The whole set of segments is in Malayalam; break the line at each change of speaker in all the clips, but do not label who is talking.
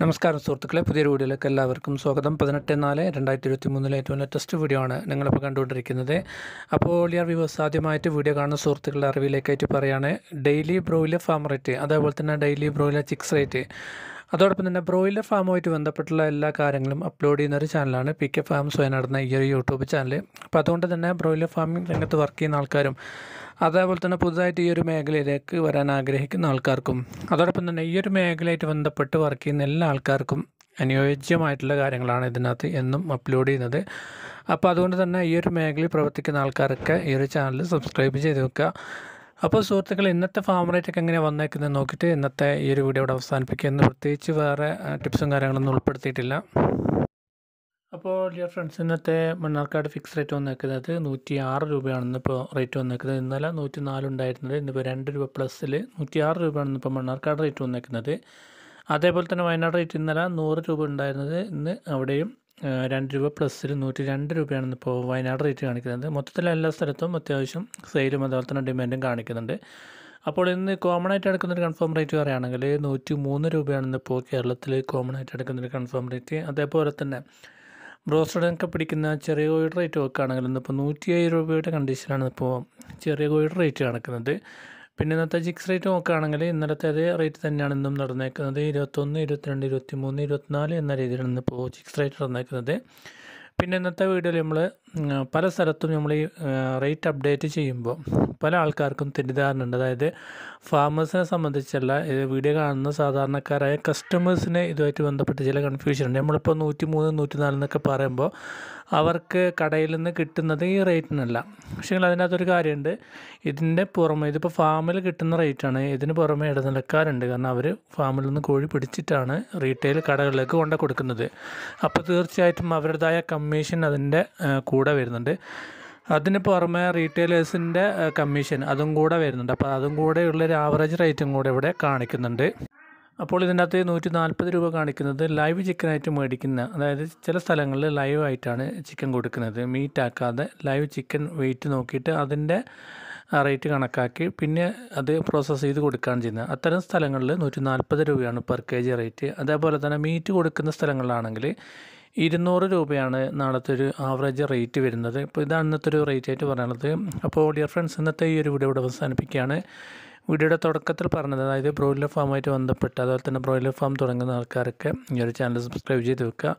നമസ്കാരം സുഹൃത്തുക്കളെ പുതിയൊരു വീഡിയോയിലേക്ക് എല്ലാവർക്കും സ്വാഗതം പതിനെട്ട് നാല് രണ്ടായിരത്തി ഇരുപത്തി മൂന്നിലെ ഏറ്റവും ലേറ്റസ്റ്റ് വീഡിയോ ആണ് നിങ്ങളിപ്പോൾ കണ്ടുകൊണ്ടിരിക്കുന്നത് അപ്പോൾ യാർ വിവേഴ്സ് ആദ്യമായിട്ട് വീഡിയോ കാണുന്ന സുഹൃത്തുക്കളുടെ അറിവിലേക്കായിട്ട് പറയുകയാണ് ഡെയിലി ബ്രോയിലർ ഫാം റേറ്റ് അതേപോലെ തന്നെ ഡെയിലി ബ്രോയിലർ ചിക്സ് റേറ്റ് അതോടൊപ്പം തന്നെ ബ്രോയിലർ ഫാമുമായിട്ട് ബന്ധപ്പെട്ടുള്ള എല്ലാ കാര്യങ്ങളും അപ്ലോഡ് ചെയ്യുന്ന ഒരു ചാനലാണ് പി കെ സ്വയം നടന്ന ഈ ഒരു യൂട്യൂബ് ചാനൽ അപ്പോൾ അതുകൊണ്ട് തന്നെ ബ്രോയിലർ ഫാമിംഗ് രംഗത്ത് വർക്ക് ചെയ്യുന്ന ആൾക്കാരും അതേപോലെ തന്നെ പുതുതായിട്ട് ഈ ഒരു മേഖലയിലേക്ക് വരാൻ ആഗ്രഹിക്കുന്ന ആൾക്കാർക്കും അതോടൊപ്പം തന്നെ ഈ ഒരു മേഖലയായിട്ട് ബന്ധപ്പെട്ട് വർക്ക് ചെയ്യുന്ന എല്ലാ ആൾക്കാർക്കും അനുയോജ്യമായിട്ടുള്ള കാര്യങ്ങളാണ് ഇതിനകത്ത് എന്നും അപ്ലോഡ് ചെയ്യുന്നത് അപ്പോൾ അതുകൊണ്ട് തന്നെ ഈ ഒരു മേഖലയിൽ പ്രവർത്തിക്കുന്ന ആൾക്കാരൊക്കെ ഈ ഒരു ചാനൽ സബ്സ്ക്രൈബ് ചെയ്ത് വെക്കുക അപ്പോൾ സുഹൃത്തുക്കൾ ഇന്നത്തെ ഫാം റേറ്റ് ഒക്കെ എങ്ങനെ വന്നേക്കുന്നത് നോക്കിയിട്ട് ഇന്നത്തെ ഈ ഒരു വീഡിയോ ഇവിടെ എന്ന് പ്രത്യേകിച്ച് വേറെ ടിപ്സും കാര്യങ്ങളൊന്നും ഉൾപ്പെടുത്തിയിട്ടില്ല അപ്പോൾ ഡിയർ ഫ്രണ്ട്സ് ഇന്നത്തെ മണ്ണാർക്കാട് ഫിക്സ് റേറ്റ് വന്നേക്കുന്നത് നൂറ്റി ആറ് രൂപയാണ് ഇന്നിപ്പോൾ റേറ്റ് വന്നേക്കുന്നത് ഇന്നലെ നൂറ്റി നാലുണ്ടായിരുന്നത് ഇന്നിപ്പോൾ രണ്ട് രൂപ പ്ലസ്സിൽ നൂറ്റി ആറ് രൂപയാണ് ഇന്നിപ്പോൾ മണ്ണാർക്കാട് റേറ്റ് വന്നേക്കുന്നത് അതേപോലെ തന്നെ വയനാട് റേറ്റ് ഇന്നലെ നൂറ് രൂപ ഉണ്ടായിരുന്നത് ഇന്ന് അവിടെയും രണ്ട് രൂപ പ്ലസ്സിൽ നൂറ്റി രണ്ട് രൂപയാണ് ഇപ്പോൾ വയനാട് റേറ്റ് കാണിക്കുന്നത് മൊത്തത്തിൽ എല്ലാ സ്ഥലത്തും അത്യാവശ്യം സെയിലും അതുപോലെ തന്നെ ഡിമാൻഡും കാണിക്കുന്നുണ്ട് അപ്പോൾ ഇന്ന് കോമൺ ആയിട്ട് എടുക്കുന്ന ഒരു കൺഫേം റേറ്റ് പറയുകയാണെങ്കിൽ നൂറ്റി മൂന്ന് രൂപയാണ് ഇപ്പോൾ കേരളത്തിൽ കോമൺ ആയിട്ട് എടുക്കുന്ന ഒരു കൺഫേം റേറ്റ് അതേപോലെ തന്നെ ബ്രോസ്റ്റഡൊക്കെ പിടിക്കുന്ന ചെറിയ കോഴിയുടെ റേറ്റ് നോക്കുകയാണെങ്കിൽ ഇന്നിപ്പോൾ നൂറ്റി ഏഴ് രൂപയുടെ കണ്ടീഷനാണ് ഇപ്പോൾ ചെറിയ കോഴിയുടെ റേറ്റ് കാണിക്കുന്നത് പിന്നെ ഇന്നത്തെ ജിക്സ് റേറ്റ് നോക്കുകയാണെങ്കിൽ ഇന്നലത്തെ അതേ റേറ്റ് തന്നെയാണ് ഇന്നും നടന്നേക്കുന്നത് ഇരുപത്തൊന്ന് ഇരുപത്തിരണ്ട് മൂന്ന് ഇരുപത്തിനാല് എന്ന രീതിയിലാണ് ഇന്നിപ്പോൾ ജിക്സ് റേറ്റ് നടന്നേക്കുന്നത് പിന്നെ ഇന്നത്തെ വീഡിയോയിൽ നമ്മൾ പല സ്ഥലത്തും നമ്മൾ ഈ റേറ്റ് അപ്ഡേറ്റ് ചെയ്യുമ്പോൾ പല ആൾക്കാർക്കും തെറ്റിദ്ധാരണ ഉണ്ട് അതായത് ഫാമേഴ്സിനെ സംബന്ധിച്ചുള്ള വീഡിയോ കാണുന്ന സാധാരണക്കാരായ കസ്റ്റമേഴ്സിനെ ഇതുമായിട്ട് ബന്ധപ്പെട്ട് ചില കൺഫ്യൂഷൻ ഉണ്ട് നമ്മളിപ്പോൾ നൂറ്റി മൂന്ന് നൂറ്റി നാലെന്നൊക്കെ പറയുമ്പോൾ അവർക്ക് കടയിൽ നിന്ന് കിട്ടുന്നത് ഈ റേറ്റിനല്ല പക്ഷേ അതിനകത്തൊരു കാര്യമുണ്ട് ഇതിൻ്റെ പുറമെ ഇതിപ്പോൾ ഫാമിൽ കിട്ടുന്ന റേറ്റാണ് ഇതിന് പുറമെ ഇടനിലക്കാരുണ്ട് കാരണം അവർ ഫാമിൽ നിന്ന് കോഴി പിടിച്ചിട്ടാണ് റീറ്റെയിൽ കടകളിലേക്ക് കൊണ്ടു കൊടുക്കുന്നത് അപ്പോൾ തീർച്ചയായിട്ടും അവരുടേതായ കമ്മീഷൻ അതിൻ്റെ കൂടെ വരുന്നുണ്ട് അതിന് പുറമെ റീറ്റെയിലേഴ്സിൻ്റെ കമ്മീഷൻ അതും കൂടെ വരുന്നുണ്ട് അപ്പോൾ അതും കൂടെ ഉള്ളൊരു ആവറേജ് റേറ്റും കൂടെ ഇവിടെ കാണിക്കുന്നുണ്ട് അപ്പോൾ അകത്ത് നൂറ്റി നാൽപ്പത് രൂപ കാണിക്കുന്നത് ലൈവ് ചിക്കനായിട്ട് മേടിക്കുന്ന അതായത് ചില സ്ഥലങ്ങളിൽ ലൈവ് ആയിട്ടാണ് ചിക്കൻ കൊടുക്കുന്നത് മീറ്റ് ആക്കാതെ ലൈവ് ചിക്കൻ വെയിറ്റ് നോക്കിയിട്ട് അതിൻ്റെ റേറ്റ് കണക്കാക്കി പിന്നെ അത് പ്രോസസ്സ് ചെയ്ത് കൊടുക്കുകയാണ് ചെയ്യുന്നത് അത്തരം സ്ഥലങ്ങളിൽ നൂറ്റി നാൽപ്പത് രൂപയാണ് പെർ കെ ജി റേറ്റ് അതേപോലെ തന്നെ മീറ്റ് കൊടുക്കുന്ന സ്ഥലങ്ങളിലാണെങ്കിൽ ഇരുന്നൂറ് രൂപയാണ് നാളത്തെ ഒരു ആവറേജ് റേറ്റ് വരുന്നത് ഇപ്പോൾ ഇതാണ് ഇന്നത്തെ ഒരു റേറ്റ് ആയിട്ട് പറയുന്നത് അപ്പോൾ ഡിയർ ഫ്രണ്ട്സ് ഇന്നത്തെ ഈ ഒരു വീഡിയോ ഇവിടെ അവസാനിപ്പിക്കുകയാണ് വീഡിയോയുടെ തുടക്കത്തിൽ പറഞ്ഞത് അതായത് ബ്രോയിലർ ഫാമുമായിട്ട് ബന്ധപ്പെട്ട് അതുപോലെ തന്നെ ബ്രോയിലർ ഫാം തുടങ്ങുന്ന ആൾക്കാരൊക്കെ ഈ ഒരു ചാനൽ സബ്സ്ക്രൈബ് ചെയ്ത് വെക്കുക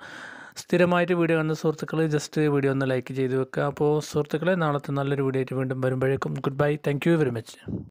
സ്ഥിരമായിട്ട് വീഡിയോ കാണുന്ന സുഹൃത്തുക്കൾ ജസ്റ്റ് വീഡിയോ ഒന്ന് ലൈക്ക് ചെയ്ത് വെക്കുക അപ്പോൾ സുഹൃത്തുക്കളെ നാളത്തെ നല്ലൊരു വീഡിയോ ആയിട്ട് വീണ്ടും വരുമ്പോഴേക്കും good bye thank very much